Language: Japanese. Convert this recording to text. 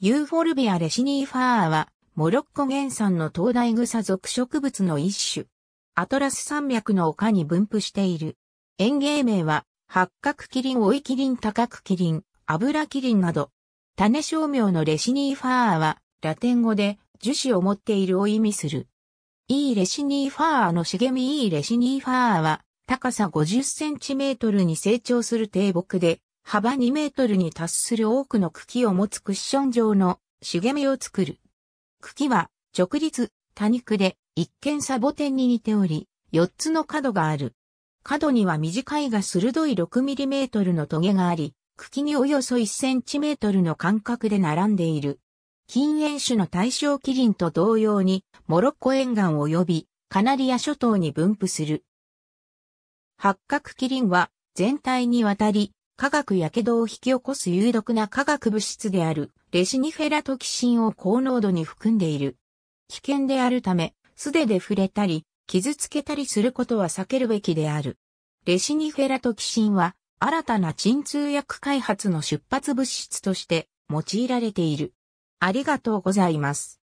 ユーフォルビアレシニーファーは、モロッコ原産の灯台草属植物の一種。アトラス山脈の丘に分布している。園芸名は、八角キリン、オイキリン、多角キリン、油キリンなど。種商名のレシニーファーは、ラテン語で樹脂を持っているを意味する。いレシニーファーの茂みいレシニーファーは、高さ50センチメートルに成長する低木で、幅2メートルに達する多くの茎を持つクッション状の茂みを作る。茎は直立、多肉で一見サボテンに似ており、4つの角がある。角には短いが鋭い6ミリメのトゲがあり、茎におよそ1センチメートルの間隔で並んでいる。禁煙種の対象キリンと同様に、モロッコ沿岸及びカナリア諸島に分布する。八角キリンは全体にわたり化学やけどを引き起こす有毒な化学物質であるレシニフェラトキシンを高濃度に含んでいる。危険であるため、素手で触れたり、傷つけたりすることは避けるべきである。レシニフェラトキシンは、新たな鎮痛薬開発の出発物質として用いられている。ありがとうございます。